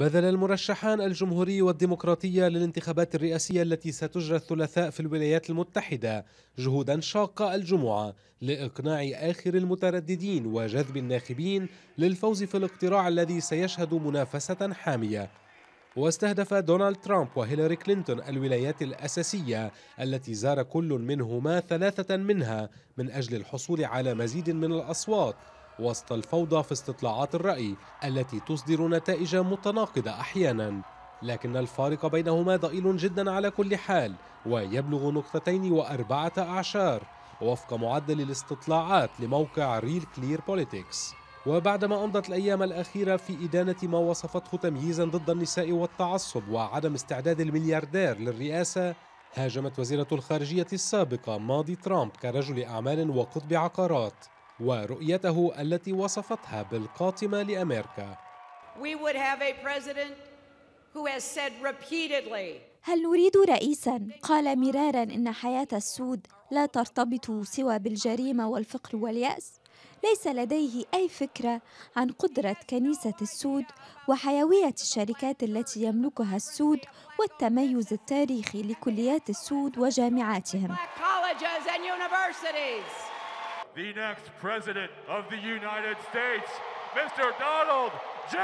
بذل المرشحان الجمهوري والديمقراطية للانتخابات الرئاسية التي ستجرى الثلاثاء في الولايات المتحدة جهودا شاقة الجمعة لإقناع آخر المترددين وجذب الناخبين للفوز في الاقتراع الذي سيشهد منافسة حامية واستهدف دونالد ترامب وهيلاري كلينتون الولايات الأساسية التي زار كل منهما ثلاثة منها من أجل الحصول على مزيد من الأصوات وسط الفوضى في استطلاعات الرأي التي تصدر نتائج متناقضة أحيانا لكن الفارق بينهما ضئيل جدا على كل حال ويبلغ نقطتين وأربعة أعشار وفق معدل الاستطلاعات لموقع ريل كلير بوليتكس وبعدما أمضت الأيام الأخيرة في إدانة ما وصفته تمييزا ضد النساء والتعصب وعدم استعداد الملياردير للرئاسة هاجمت وزيرة الخارجية السابقة ماضي ترامب كرجل أعمال وقطب عقارات ورؤيته التي وصفتها بالقاتمه لامريكا. We would have a president who has said repeatedly هل نريد رئيسا قال مرارا ان حياه السود لا ترتبط سوى بالجريمه والفقر والياس ليس لديه اي فكره عن قدره كنيسه السود وحيويه الشركات التي يملكها السود والتميز التاريخي لكليات السود وجامعاتهم the next president of the United States, Mr. Donald J.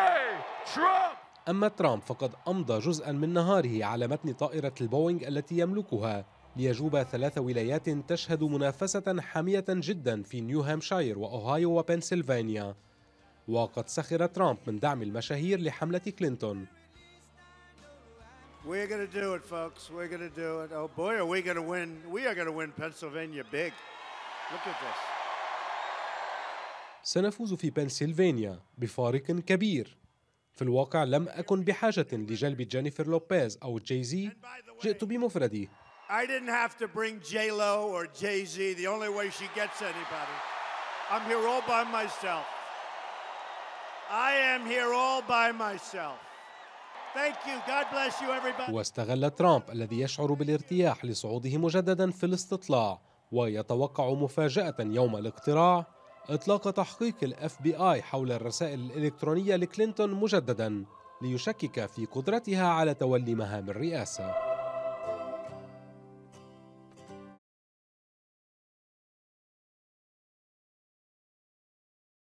Trump. أما ترامب فقد أمضى جزءا من نهاره على متن طائرة البوينغ التي يملكها ليجوب ثلاث ولايات تشهد منافسة حامية جدا في نيو هامشاير وأوهايو وبنسلفانيا وقد سخر ترامب من دعم المشاهير لحملة كلينتون We're going do it, folks. We're going do it. Oh, boy, are we gonna win. We are gonna win Pennsylvania big. Look at this. سنفوز في بنسلفانيا بفارق كبير في الواقع لم أكن بحاجة لجلب جينيفر لوبيز أو جاي زي جئت بمفردي I didn't have to bring J-Lo or Jay-Z, the only way she gets anybody. I'm here all by myself. I am here all by myself. Thank you. God bless you everybody. واستغل ترامب الذي يشعر بالارتياح لصعوده مجددا في الاستطلاع ويتوقع مفاجأة يوم الاقتراع إطلاق تحقيق الاف بي آي حول الرسائل الإلكترونية لكلينتون مجددا ليشكك في قدرتها على تولي مهام الرئاسة